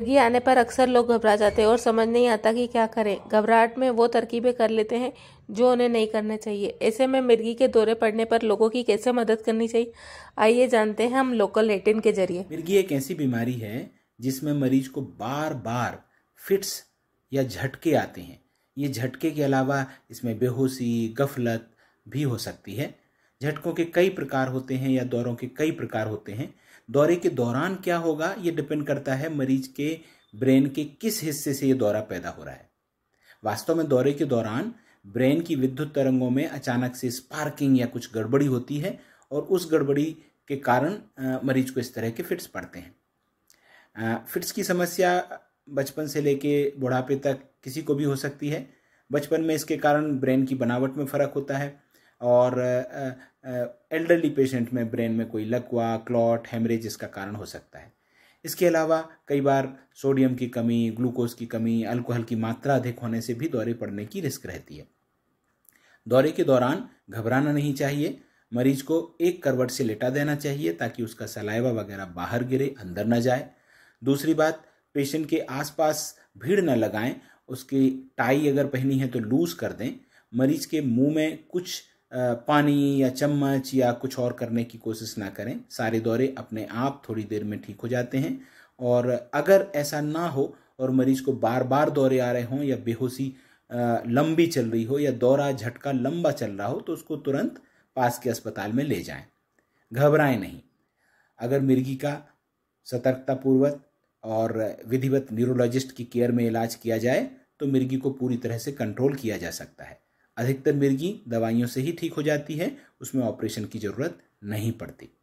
मुर्गी आने पर अक्सर लोग घबरा जाते हैं और समझ नहीं आता कि क्या करें घबराहट में वो तरकीबें कर लेते हैं जो उन्हें नहीं करना चाहिए ऐसे में मिर्गी के दौरे पड़ने पर लोगों की कैसे मदद करनी चाहिए आइए जानते हैं हम लोकल लेटिन के जरिए मिर्गी एक ऐसी बीमारी है जिसमें मरीज को बार बार फिट्स या झटके आते हैं ये झटके के अलावा इसमें बेहोशी गफलत भी हो सकती है झटकों के कई प्रकार होते हैं या दौरों के कई प्रकार होते हैं दौरे के दौरान क्या होगा ये डिपेंड करता है मरीज के ब्रेन के किस हिस्से से ये दौरा पैदा हो रहा है वास्तव में दौरे के दौरान ब्रेन की विद्युत तरंगों में अचानक से स्पार्किंग या कुछ गड़बड़ी होती है और उस गड़बड़ी के कारण मरीज को इस तरह के फिट्स पड़ते हैं फिट्स की समस्या बचपन से लेके बुढ़ापे तक किसी को भी हो सकती है बचपन में इसके कारण ब्रेन की बनावट में फ़र्क होता है और एल्डरली पेशेंट में ब्रेन में कोई लकवा क्लॉट हेमरेज इसका कारण हो सकता है इसके अलावा कई बार सोडियम की कमी ग्लूकोज की कमी अल्कोहल की मात्रा अधिक होने से भी दौरे पड़ने की रिस्क रहती है दौरे के दौरान घबराना नहीं चाहिए मरीज को एक करवट से लेटा देना चाहिए ताकि उसका सलाइवा वगैरह बाहर गिरे अंदर न जाए दूसरी बात पेशेंट के आसपास भीड़ न लगाएं उसकी टाई अगर पहनी है तो लूज़ कर दें मरीज के मुंह में कुछ पानी या चम्मच या कुछ और करने की कोशिश ना करें सारे दौरे अपने आप थोड़ी देर में ठीक हो जाते हैं और अगर ऐसा ना हो और मरीज को बार बार दौरे आ रहे हों या बेहोशी लंबी चल रही हो या दौरा झटका लंबा चल रहा हो तो उसको तुरंत पास के अस्पताल में ले जाएं घबराएं नहीं अगर मिर्गी का सतर्कतापूर्वक और विधिवत न्यूरोलॉजिस्ट की केयर में इलाज किया जाए तो मिर्गी को पूरी तरह से कंट्रोल किया जा सकता है अधिकतर मिर्गी दवाइयों से ही ठीक हो जाती है उसमें ऑपरेशन की ज़रूरत नहीं पड़ती